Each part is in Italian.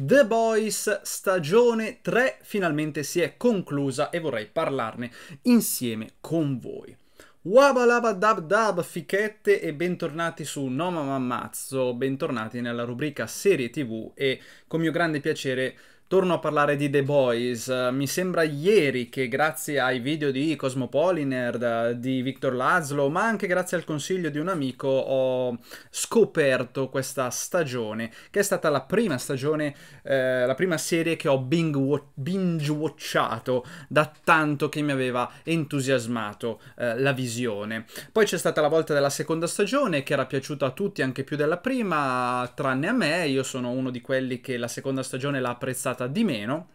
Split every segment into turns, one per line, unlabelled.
The Boys stagione 3 finalmente si è conclusa e vorrei parlarne insieme con voi. Wabalaba dab dab fichette e bentornati su No Mamma Mazzo, bentornati nella rubrica serie tv e con mio grande piacere Torno a parlare di The Boys, mi sembra ieri che grazie ai video di Cosmopoliner, di Victor Lazlo, ma anche grazie al consiglio di un amico ho scoperto questa stagione, che è stata la prima stagione, eh, la prima serie che ho binge-watchato da tanto che mi aveva entusiasmato eh, la visione. Poi c'è stata la volta della seconda stagione che era piaciuta a tutti anche più della prima, tranne a me, io sono uno di quelli che la seconda stagione l'ha apprezzata utilizzata di meno,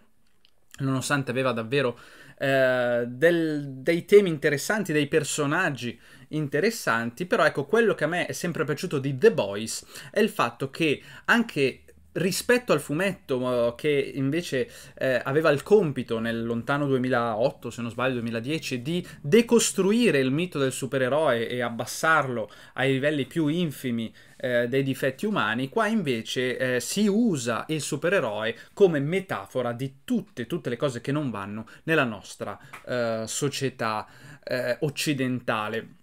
nonostante aveva davvero eh, del, dei temi interessanti, dei personaggi interessanti, però ecco quello che a me è sempre piaciuto di The Boys è il fatto che anche rispetto al fumetto eh, che invece eh, aveva il compito nel lontano 2008, se non sbaglio 2010, di decostruire il mito del supereroe e abbassarlo ai livelli più infimi eh, dei difetti umani, qua invece eh, si usa il supereroe come metafora di tutte, tutte le cose che non vanno nella nostra eh, società eh, occidentale.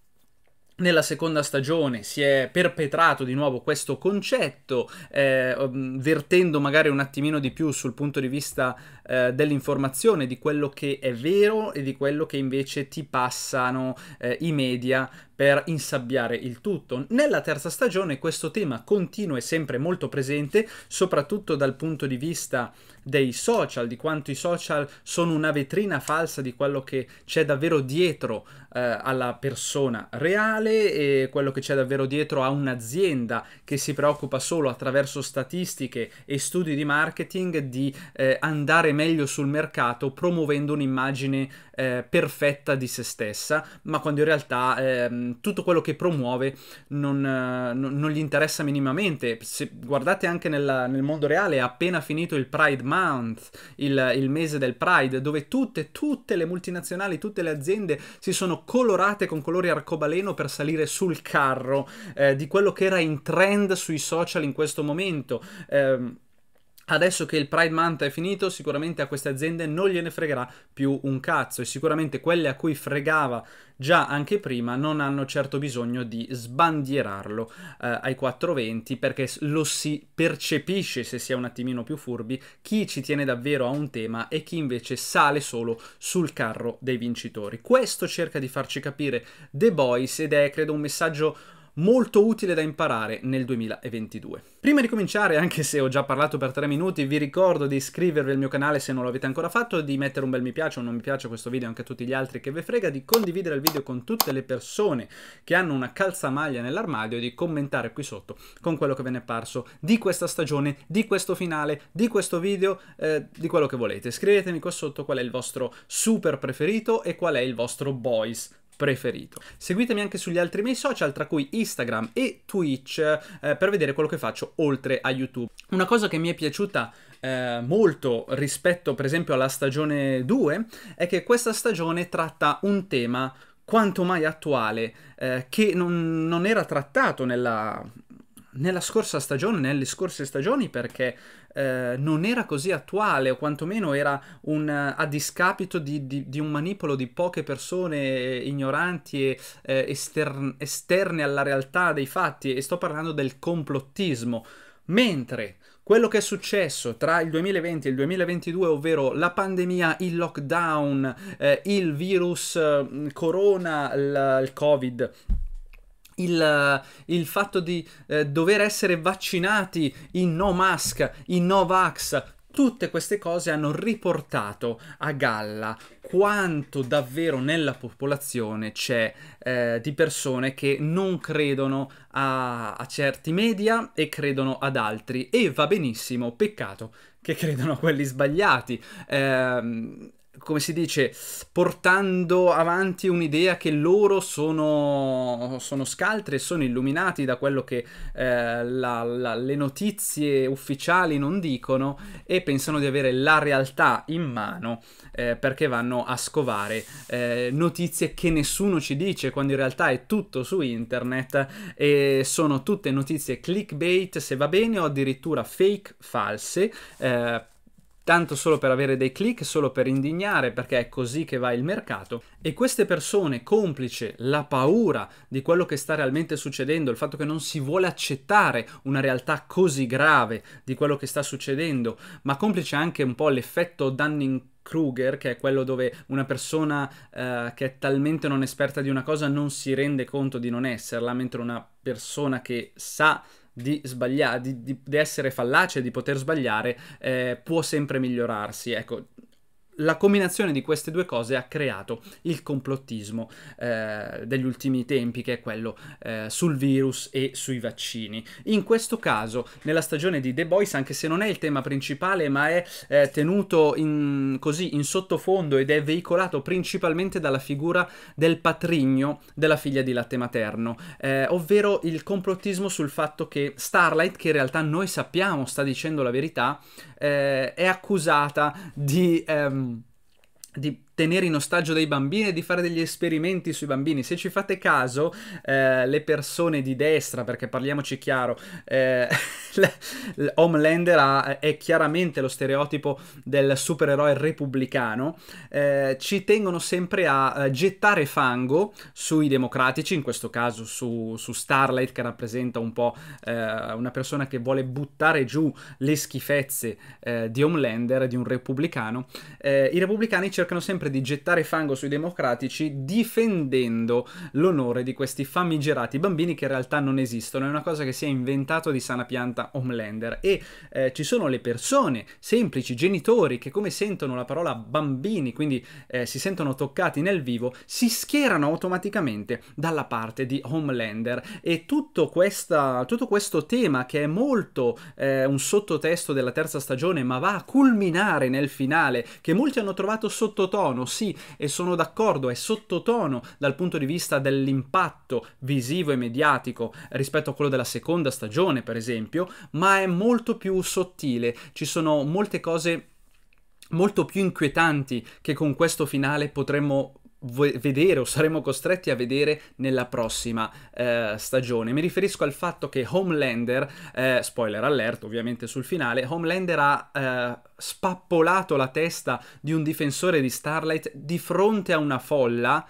Nella seconda stagione si è perpetrato di nuovo questo concetto, eh, mm, vertendo magari un attimino di più sul punto di vista eh, dell'informazione, di quello che è vero e di quello che invece ti passano eh, i media per insabbiare il tutto. Nella terza stagione questo tema continua e sempre molto presente, soprattutto dal punto di vista dei social, di quanto i social sono una vetrina falsa di quello che c'è davvero dietro eh, alla persona reale e quello che c'è davvero dietro a un'azienda che si preoccupa solo attraverso statistiche e studi di marketing di eh, andare meglio sul mercato promuovendo un'immagine eh, perfetta di se stessa, ma quando in realtà eh, tutto quello che promuove non, eh, non, gli interessa minimamente. Se guardate anche nella, nel mondo reale, è appena finito il Pride Month, il, il mese del Pride, dove tutte, tutte le multinazionali, tutte le aziende si sono colorate con colori arcobaleno per salire sul carro eh, di quello che era in trend sui social in questo momento. Um Adesso che il Pride Month è finito, sicuramente a queste aziende non gliene fregherà più un cazzo e sicuramente quelle a cui fregava già anche prima non hanno certo bisogno di sbandierarlo eh, ai 420 perché lo si percepisce se si è un attimino più furbi chi ci tiene davvero a un tema e chi invece sale solo sul carro dei vincitori. Questo cerca di farci capire The Boys ed è credo un messaggio molto utile da imparare nel 2022. Prima di cominciare, anche se ho già parlato per tre minuti, vi ricordo di iscrivervi al mio canale se non lo avete ancora fatto, di mettere un bel mi piace o non mi piace a questo video anche a tutti gli altri che ve frega, di condividere il video con tutte le persone che hanno una calzamaglia nell'armadio e di commentare qui sotto con quello che ve ne è parso di questa stagione, di questo finale, di questo video, eh, di quello che volete. Scrivetemi qua sotto qual è il vostro super preferito e qual è il vostro boys preferito. Seguitemi anche sugli altri miei social, tra cui Instagram e Twitch, eh, per vedere quello che faccio oltre a YouTube. Una cosa che mi è piaciuta eh, molto rispetto per esempio alla stagione 2 è che questa stagione tratta un tema quanto mai attuale eh, che non, non, era trattato nella, nella scorsa stagione, nelle scorse stagioni perché eh, non era così attuale o quantomeno era un, eh, a discapito di, di, di, un manipolo di poche persone ignoranti e eh, esterne, esterne alla realtà dei fatti e sto parlando del complottismo. Mentre quello che è successo tra il 2020 e il 2022, ovvero la pandemia, il lockdown, eh, il virus mm, corona, il covid il, eh, il, fatto di eh, dover essere vaccinati in no mask, in no vax, tutte queste cose hanno riportato a galla quanto davvero nella popolazione c'è eh, di persone che non credono a, a certi media e credono ad altri. E va benissimo, peccato che credono a quelli sbagliati. Eh, come si dice, portando avanti un'idea che loro sono, sono scaltri e sono illuminati da quello che eh, la, la, le notizie ufficiali non dicono e pensano di avere la realtà in mano eh, perché vanno a scovare eh, notizie che nessuno ci dice quando in realtà è tutto su internet e sono tutte notizie clickbait se va bene o addirittura fake false eh, tanto solo per avere dei click, solo per indignare, perché è così che va il mercato. E queste persone, complice la paura di quello che sta realmente succedendo, il fatto che non si vuole accettare una realtà così grave di quello che sta succedendo, ma complice anche un po' l'effetto dunning Kruger, che è quello dove una persona eh, che è talmente non esperta di una cosa non si rende conto di non esserla, mentre una persona che sa di sbagliare, di, di, di essere fallace, di poter sbagliare, eh, può sempre migliorarsi. Ecco, la combinazione di queste due cose ha creato il complottismo eh, degli ultimi tempi, che è quello eh, sul virus e sui vaccini. In questo caso, nella stagione di The Boys, anche se non è il tema principale, ma è eh, tenuto in, così in sottofondo ed è veicolato principalmente dalla figura del patrigno della figlia di latte materno, eh, ovvero il complottismo sul fatto che Starlight, che in realtà noi sappiamo sta dicendo la verità, eh, è accusata di... Ehm, des tenere in ostaggio dei bambini e di fare degli esperimenti sui bambini. Se ci fate caso, eh, le persone di destra, perché parliamoci chiaro, eh, Homelander è chiaramente lo stereotipo del supereroe repubblicano, eh, ci tengono sempre a eh, gettare fango sui democratici, in questo caso su, su Starlight che rappresenta un po' eh, una persona che vuole buttare giù le schifezze eh, di Homelander, di un repubblicano. I repubblicani cercano sempre decidere di gettare fango sui democratici difendendo l'onore di questi famigerati bambini che in realtà non esistono, è una cosa che si è inventato di sana pianta Homelander e eh, ci sono le persone, semplici genitori che come sentono la parola bambini, quindi eh, si sentono toccati nel vivo, si schierano automaticamente dalla parte di Homelander e tutto, questa, tutto questo tema che è molto eh, un sottotesto della terza stagione ma va a culminare nel finale che molti hanno trovato sottotono sottotono, sì, e sono d'accordo, è sottotono dal punto di vista dell'impatto visivo e mediatico rispetto a quello della seconda stagione, per esempio, ma è molto più sottile, ci sono molte cose molto più inquietanti che con questo finale potremmo vedere o saremo costretti a vedere nella prossima eh, stagione. Mi riferisco al fatto che Homelander, eh, spoiler alert ovviamente sul finale, Homelander ha eh, spappolato la testa di un difensore di Starlight di fronte a una folla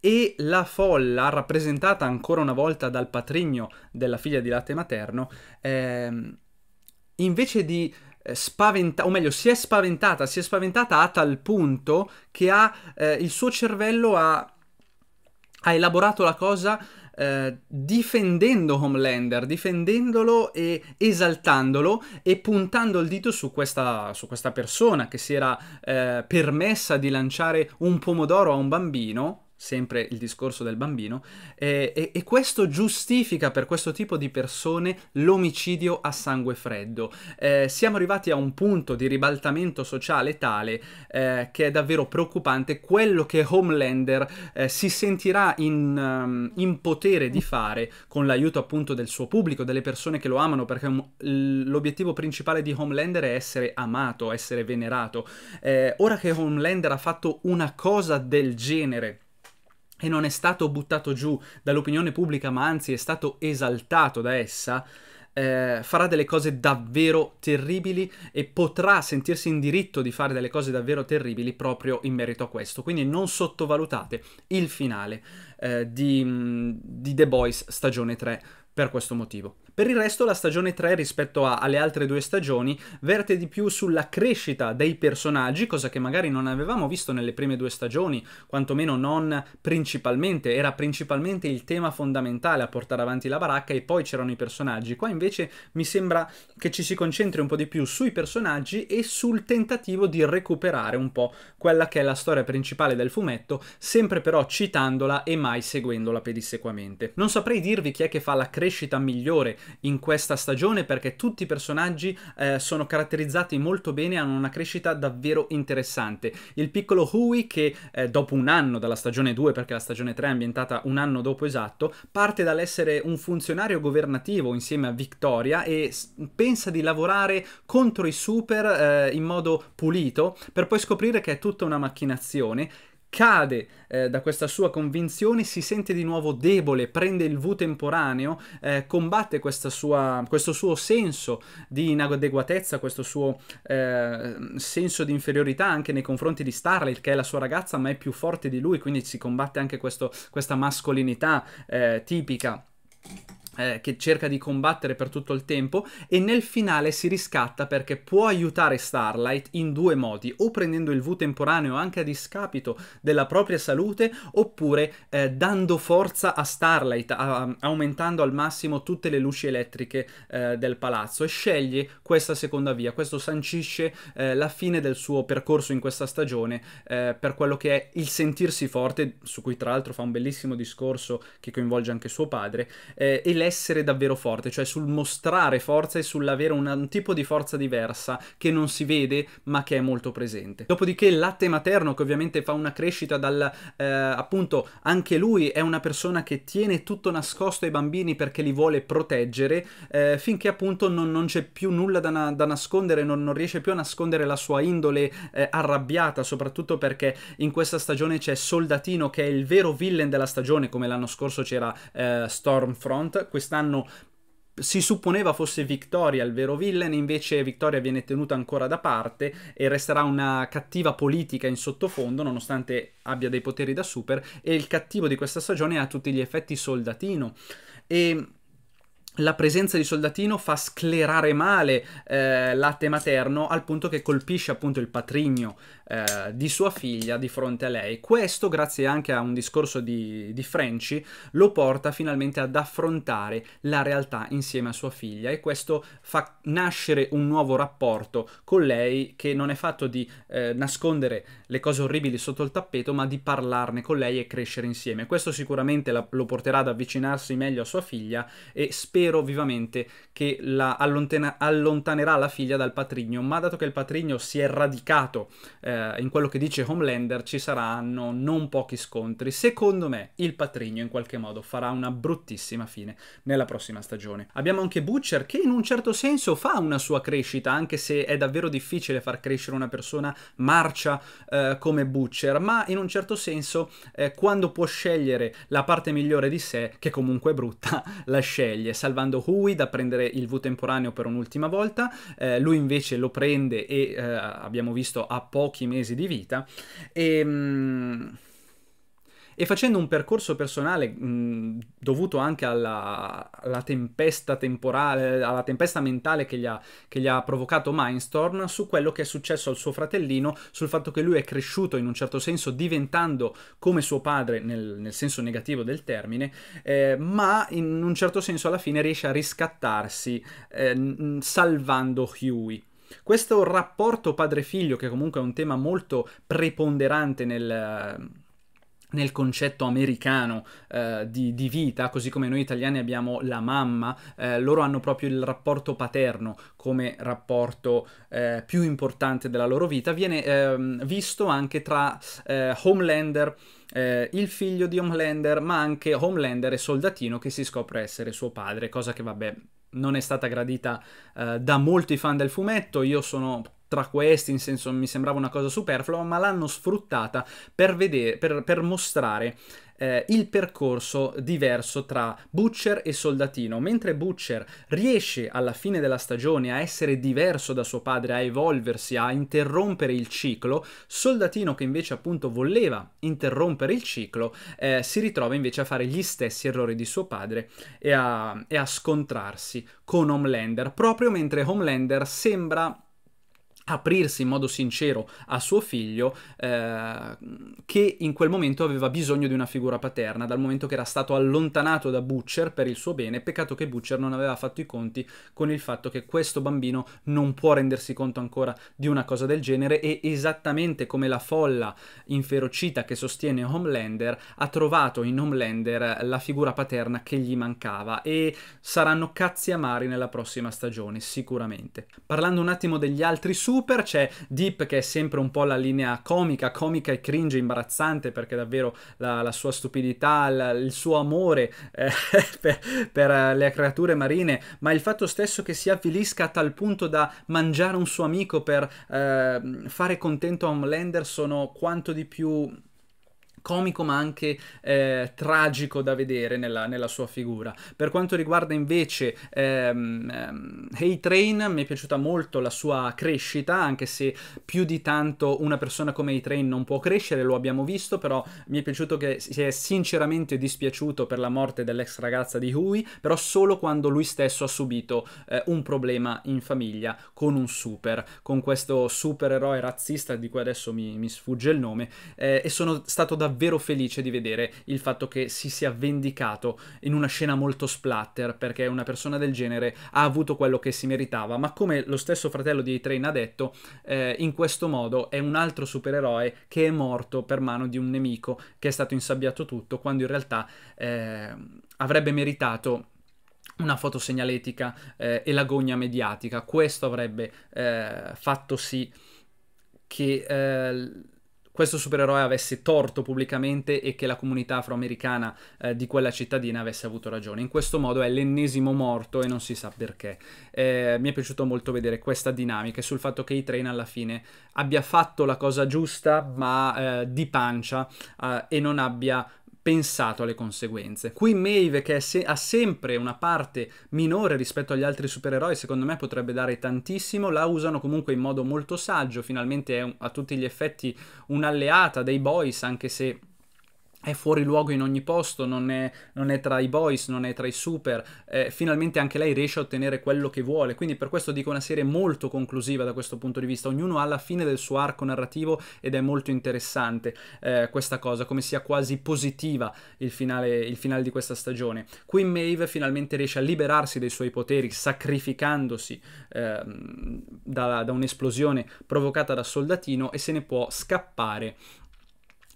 e la folla, rappresentata ancora una volta dal patrigno della figlia di latte materno, ehm, invece di eh, spaventata, o meglio, si è spaventata, si è spaventata a tal punto che ha, eh, il suo cervello ha, ha elaborato la cosa eh, difendendo Homelander, difendendolo e esaltandolo e puntando il dito su questa, su questa persona che si era eh, permessa di lanciare un pomodoro a un bambino sempre il discorso del bambino, eh, e, e, questo giustifica per questo tipo di persone l'omicidio a sangue freddo. Eh, siamo arrivati a un punto di ribaltamento sociale tale eh, che è davvero preoccupante quello che Homelander eh, si sentirà in, um, in, potere di fare con l'aiuto appunto del suo pubblico, delle persone che lo amano, perché l'obiettivo principale di Homelander è essere amato, essere venerato. Eh, ora che Homelander ha fatto una cosa del genere, e non è stato buttato giù dall'opinione pubblica, ma anzi è stato esaltato da essa, eh, farà delle cose davvero terribili e potrà sentirsi in diritto di fare delle cose davvero terribili proprio in merito a questo. Quindi non sottovalutate il finale eh, di, di The Boys stagione 3 per questo motivo. Per il resto la stagione 3 rispetto a, alle altre due stagioni verte di più sulla crescita dei personaggi, cosa che magari non avevamo visto nelle prime due stagioni, quantomeno non principalmente, era principalmente il tema fondamentale a portare avanti la baracca e poi c'erano i personaggi. Qua invece mi sembra che ci si concentri un po' di più sui personaggi e sul tentativo di recuperare un po' quella che è la storia principale del fumetto, sempre però citandola e mai seguendola pedissequamente. Non saprei dirvi chi è che fa la crescita migliore in questa stagione perché tutti i personaggi eh, sono caratterizzati molto bene, e hanno una crescita davvero interessante. Il piccolo Hui che eh, dopo un anno dalla stagione 2, perché la stagione 3 è ambientata un anno dopo esatto, parte dall'essere un funzionario governativo insieme a Victoria e pensa di lavorare contro i super eh, in modo pulito per poi scoprire che è tutta una macchinazione cade eh, da questa sua convinzione, si sente di nuovo debole, prende il V temporaneo, eh, combatte sua, questo suo senso di inadeguatezza, questo suo eh, senso di inferiorità anche nei confronti di Starlight, che è la sua ragazza, ma è più forte di lui, quindi si combatte anche questo, questa mascolinità eh, tipica eh, che cerca di combattere per tutto il tempo e nel finale si riscatta perché può aiutare Starlight in due modi, o prendendo il V temporaneo anche a discapito della propria salute, oppure eh, dando forza a Starlight, a aumentando al massimo tutte le luci elettriche eh, del palazzo e sceglie questa seconda via, questo sancisce eh, la fine del suo percorso in questa stagione eh, per quello che è il sentirsi forte, su cui tra l'altro fa un bellissimo discorso che coinvolge anche suo padre, eh, e sull'essere davvero forte, cioè sul mostrare forza e sull'avere un, un tipo di forza diversa che non si vede ma che è molto presente. Dopodiché il latte materno che ovviamente fa una crescita dal eh, appunto anche lui è una persona che tiene tutto nascosto ai bambini perché li vuole proteggere eh, finché appunto non, non c'è più nulla da, na da nascondere, non, non, riesce più a nascondere la sua indole eh, arrabbiata, soprattutto perché in questa stagione c'è Soldatino che è il vero villain della stagione, come l'anno scorso c'era eh, Stormfront quest'anno si supponeva fosse Victoria il vero villain, invece Victoria viene tenuta ancora da parte e resterà una cattiva politica in sottofondo, nonostante abbia dei poteri da super, e il cattivo di questa stagione è a tutti gli effetti soldatino. E la presenza di Soldatino fa sclerare male eh, latte materno al punto che colpisce appunto il patrigno eh, di sua figlia di fronte a lei. Questo, grazie anche a un discorso di, di Frenchy, lo porta finalmente ad affrontare la realtà insieme a sua figlia e questo fa nascere un nuovo rapporto con lei che non è fatto di eh, nascondere le cose orribili sotto il tappeto ma di parlarne con lei e crescere insieme. Questo sicuramente la, lo porterà ad avvicinarsi meglio a sua figlia e spero spero vivamente che la allontana- allontanerà la figlia dal patrigno, ma dato che il patrigno si è radicato eh, in quello che dice Homelander, ci saranno non pochi scontri. Secondo me il patrigno in qualche modo farà una bruttissima fine nella prossima stagione. Abbiamo anche Butcher che in un certo senso fa una sua crescita, anche se è davvero difficile far crescere una persona marcia eh, come Butcher, ma in un certo senso eh, quando può scegliere la parte migliore di sé, che comunque è brutta, la sceglie, salvando salvando Hui da prendere il V temporaneo per un'ultima volta, eh, lui invece lo prende e eh, abbiamo visto a pochi mesi di vita. E, ehm, mh, e facendo un percorso personale mh, dovuto anche alla, alla, tempesta temporale, alla tempesta mentale che gli, ha, che gli, ha, provocato Mindstorm su quello che è successo al suo fratellino, sul fatto che lui è cresciuto in un certo senso diventando come suo padre nel, nel senso negativo del termine, eh, ma in un certo senso alla fine riesce a riscattarsi eh, salvando Huey. Questo rapporto padre-figlio, che comunque è un tema molto preponderante nel, nel concetto americano eh, di, di, vita, così come noi italiani abbiamo la mamma, eh, loro hanno proprio il rapporto paterno come rapporto eh, più importante della loro vita, viene ehm, visto anche tra eh, Homelander, eh, il figlio di Homelander, ma anche Homelander e Soldatino che si scopre essere suo padre, cosa che vabbè non è stata gradita eh, da molti fan del fumetto, io sono tra questi, in senso mi sembrava una cosa superflua, ma l'hanno sfruttata per, vedere, per, per mostrare eh, il percorso diverso tra Butcher e Soldatino. Mentre Butcher riesce alla fine della stagione a essere diverso da suo padre, a evolversi, a interrompere il ciclo, Soldatino che invece appunto voleva interrompere il ciclo, eh, si ritrova invece a fare gli stessi errori di suo padre e a, e a scontrarsi con Homelander, proprio mentre Homelander sembra aprirsi in modo sincero a suo figlio eh, che in quel momento aveva bisogno di una figura paterna dal momento che era stato allontanato da Butcher per il suo bene peccato che Butcher non aveva fatto i conti con il fatto che questo bambino non può rendersi conto ancora di una cosa del genere e esattamente come la folla inferocita che sostiene Homelander ha trovato in Homelander la figura paterna che gli mancava e saranno cazzi amari nella prossima stagione sicuramente parlando un attimo degli altri su super, c'è Deep che è sempre un po' la linea comica, comica e cringe, imbarazzante perché davvero la, la sua stupidità, la, il suo amore eh, per, per, eh, le creature marine, ma il fatto stesso che si avvilisca a tal punto da mangiare un suo amico per eh, fare contento a Homelander sono quanto di più comico ma anche eh, tragico da vedere nella, nella, sua figura. Per quanto riguarda invece ehm, ehm, Hey Train, mi è piaciuta molto la sua crescita, anche se più di tanto una persona come Hey Train non può crescere, lo abbiamo visto, però mi è piaciuto che si è sinceramente dispiaciuto per la morte dell'ex ragazza di Hui, però solo quando lui stesso ha subito eh, un problema in famiglia con un super, con questo supereroe razzista di cui adesso mi, mi sfugge il nome, eh, e sono stato davvero davvero felice di vedere il fatto che si sia vendicato in una scena molto splatter, perché una persona del genere ha avuto quello che si meritava, ma come lo stesso fratello di A-Train ha detto, eh, in questo modo è un altro supereroe che è morto per mano di un nemico che è stato insabbiato tutto, quando in realtà eh, avrebbe meritato una fotosegnaletica eh, e l'agonia mediatica. Questo avrebbe eh, fatto sì che eh, questo supereroe avesse torto pubblicamente e che la comunità afroamericana eh, di quella cittadina avesse avuto ragione. In questo modo è l'ennesimo morto e non si sa perché. Eh, mi è piaciuto molto vedere questa dinamica e sul fatto che i train alla fine abbia fatto la cosa giusta ma eh, di pancia eh, e non abbia pensato alle conseguenze. Qui Maeve, che se ha sempre una parte minore rispetto agli altri supereroi, secondo me potrebbe dare tantissimo, la usano comunque in modo molto saggio, finalmente è un, a tutti gli effetti un'alleata dei boys, anche se è fuori luogo in ogni posto, non è, non è, tra i boys, non è tra i super, eh, finalmente anche lei riesce a ottenere quello che vuole, quindi per questo dico una serie molto conclusiva da questo punto di vista, ognuno ha la fine del suo arco narrativo ed è molto interessante eh, questa cosa, come sia quasi positiva il finale, il finale, di questa stagione. Queen Maeve finalmente riesce a liberarsi dei suoi poteri sacrificandosi eh, da, da un'esplosione provocata da Soldatino e se ne può scappare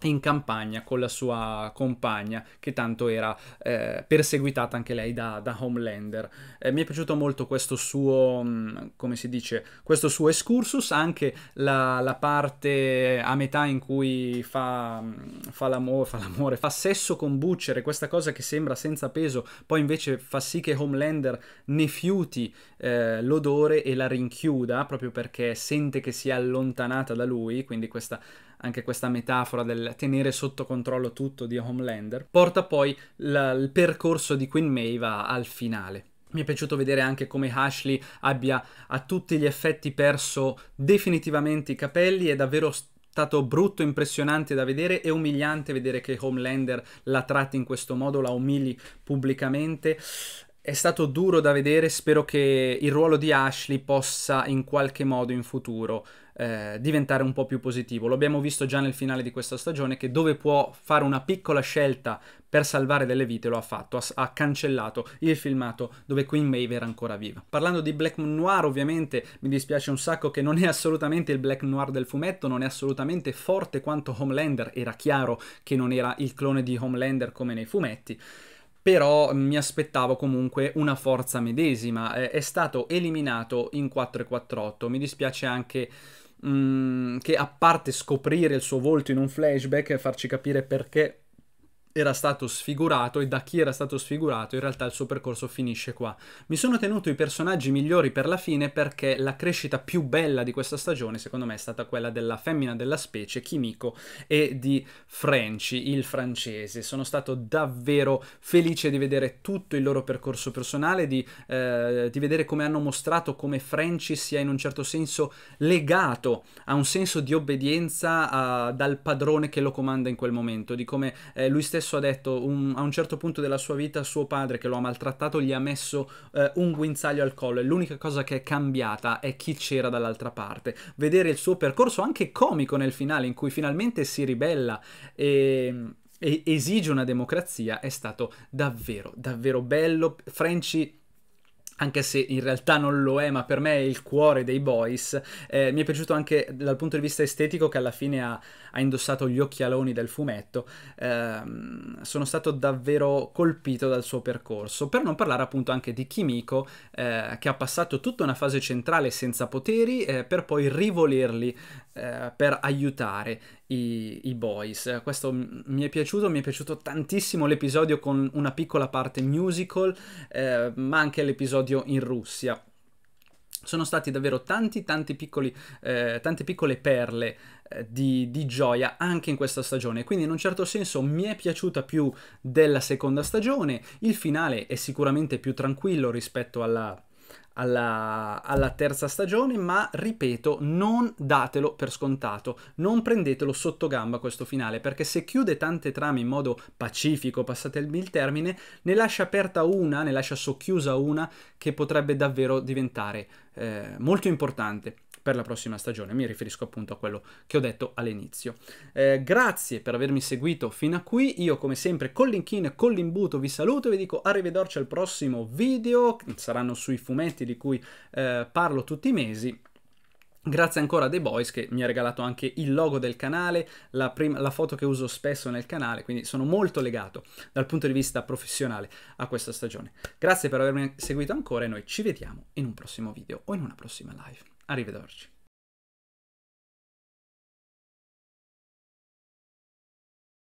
in campagna con la sua compagna che tanto era eh, perseguitata anche lei da, da Homelander. Eh, mi è piaciuto molto questo suo, mm, come si dice, questo suo excursus, anche la, la parte a metà in cui fa, mm, fa, l'amore, fa l'amore, fa sesso con Butcher, questa cosa che sembra senza peso, poi invece fa sì che Homelander ne fiuti eh, l'odore e la rinchiuda proprio perché sente che si è allontanata da lui, quindi questa anche questa metafora del tenere sotto controllo tutto di Homelander, porta poi la, il percorso di Queen Maeve al finale. Mi è piaciuto vedere anche come Ashley abbia a tutti gli effetti perso definitivamente i capelli è davvero stato brutto, impressionante da vedere e umiliante vedere che Homelander la tratti in questo modo, la umili pubblicamente. È stato duro da vedere, spero che il ruolo di Ashley possa in qualche modo in futuro eh, diventare un po' più positivo. L'abbiamo visto già nel finale di questa stagione che dove può fare una piccola scelta per salvare delle vite lo ha fatto, ha, ha cancellato il filmato dove Queen Maeve era ancora viva. Parlando di Black Noir ovviamente mi dispiace un sacco che non è assolutamente il Black Noir del fumetto, non è assolutamente forte quanto Homelander, era chiaro che non era il clone di Homelander come nei fumetti però mi aspettavo comunque una forza medesima. Eh, è stato eliminato in 448. Mi dispiace anche mh, mm, che a parte scoprire il suo volto in un flashback e farci capire perché era stato sfigurato e da chi era stato sfigurato, in realtà il suo percorso finisce qua. Mi sono tenuto i personaggi migliori per la fine perché la crescita più bella di questa stagione, secondo me, è stata quella della femmina della specie, Kimiko, e di Frenchy, il francese. Sono stato davvero felice di vedere tutto il loro percorso personale, di, eh, di vedere come hanno mostrato come Frenchy sia in un certo senso legato a un senso di obbedienza a, dal padrone che lo comanda in quel momento, di come eh, lui stesso stesso ha detto un, a un certo punto della sua vita suo padre che lo ha maltrattato gli ha messo eh, un guinzaglio al collo e l'unica cosa che è cambiata è chi c'era dall'altra parte. Vedere il suo percorso anche comico nel finale in cui finalmente si ribella e esige una democrazia è stato davvero, davvero bello. Frenchy anche se in realtà non lo è, ma per me è il cuore dei boys, eh, mi è piaciuto anche dal punto di vista estetico che alla fine ha, ha indossato gli occhialoni del fumetto, eh, sono stato davvero colpito dal suo percorso, per non parlare appunto anche di Kimiko eh, che ha passato tutta una fase centrale senza poteri eh, per poi rivolerli eh, per aiutare i, i, boys. Questo mi è piaciuto, mi è piaciuto tantissimo l'episodio con una piccola parte musical, eh, ma anche l'episodio odio in Russia. Sono stati davvero tanti, tanti piccoli, eh, tante piccole perle eh, di, di, gioia anche in questa stagione. Quindi, in un certo senso, mi è piaciuta più della seconda stagione. Il finale è sicuramente più tranquillo rispetto alla alla, alla, terza stagione, ma ripeto, non datelo per scontato, non prendetelo sotto gamba questo finale, perché se chiude tante trame in modo pacifico, passate il termine, ne lascia aperta una, ne lascia socchiusa una che potrebbe davvero diventare eh, molto importante per la prossima stagione. Mi riferisco appunto a quello che ho detto all'inizio. Eh, grazie per avermi seguito fino a qui. Io come sempre con l'inchin e con l'imbuto vi saluto e vi dico arrivederci al prossimo video. Saranno sui fumetti di cui eh, parlo tutti i mesi. Grazie ancora a The Boys che mi ha regalato anche il logo del canale, la, prima, la, foto che uso spesso nel canale, quindi sono molto legato dal punto di vista professionale a questa stagione. Grazie per avermi seguito ancora e noi ci vediamo in un prossimo video o in una prossima live. Arrivederci.